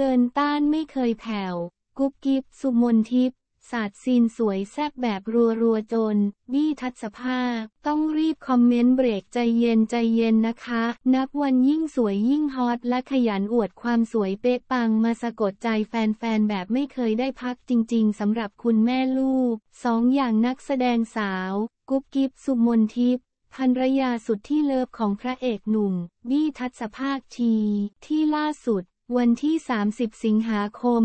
เกินต้านไม่เคยแผ่ว กุ๊บกิ๊บสุมนทิพย์ศาสตร์ซีนสวยแซบแบบรัวๆจน บี้ทัศภาพต้องรีบคอมเมนต์เบรกใจเย็นใจเย็นนะคะ นับวันยิ่งสวยยิ่งฮอต และขยันอวดความสวยเป๊ะปังมาสะกดใจแฟนๆแบบไม่เคยได้พักจริงๆสำหรับคุณแม่ลูกสองอย่างนักแสดงสาว กุ๊บกิ๊บสุมนทิพย์ภรรยาสุดที่เลิฟของพระเอกหนุ่ม บี้ทัศภาคชีที่ล่าสุดวันที่ 30 สิงหาคม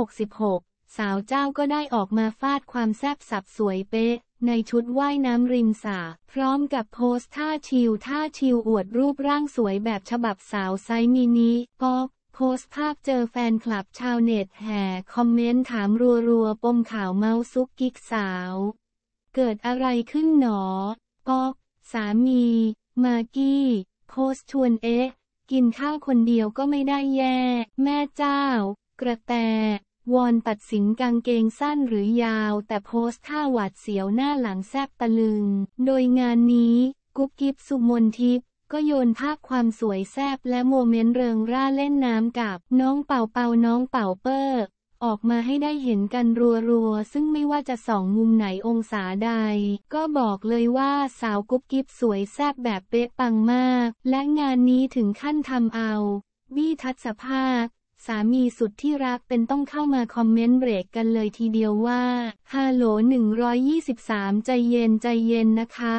2566 สาวเจ้าก็ได้ออกมาฟาดความแซบสับสวยเป๊ะในชุดว่ายน้ำริมสาพร้อมกับโพสท่าชิลท่าชิลอวดรูปร่างสวยแบบฉบับสาวไซมินิป๊อกโพสภาพเจอแฟนคลับชาวเน็ต แห่คอมเมนต์ถามรัวๆปมข่าวเมาซุกกิ๊กสาว เกิดอะไรขึ้นหนอ ป๊อกสามี มากี้ โพสชวนเอ๊ะกินข้าวคนเดียวก็ไม่ได้แย่ แม่เจ้า กระแต วอนตัดสินกางเกงสั้นหรือยาวแต่โพสท่าหวาดเสียวหน้าหลังแซบตะลึง โดยงานนี้ กุ๊บกิ๊บสุมนทิพย์ก็โยนภาพความสวยแซบและโมเมนต์เริงร่าเล่นน้ำกับน้องเป่าเป่าน้องเป่าเปิ้ลออกมาให้ได้เห็นกันรัวๆ ซึ่งไม่ว่าจะสองมุมไหนองศาใด ก็บอกเลยว่าสาวกุ๊บกิ๊บสวยแซ่บแบบเป๊ะปังมาก และงานนี้ถึงขั้นทำเอา บี้ทัศภาคสามีสุดที่รักเป็นต้องเข้ามาคอมเมนต์เบรกกันเลยทีเดียวว่าฮัลโหล123 ใจเย็นใจเย็นนะคะ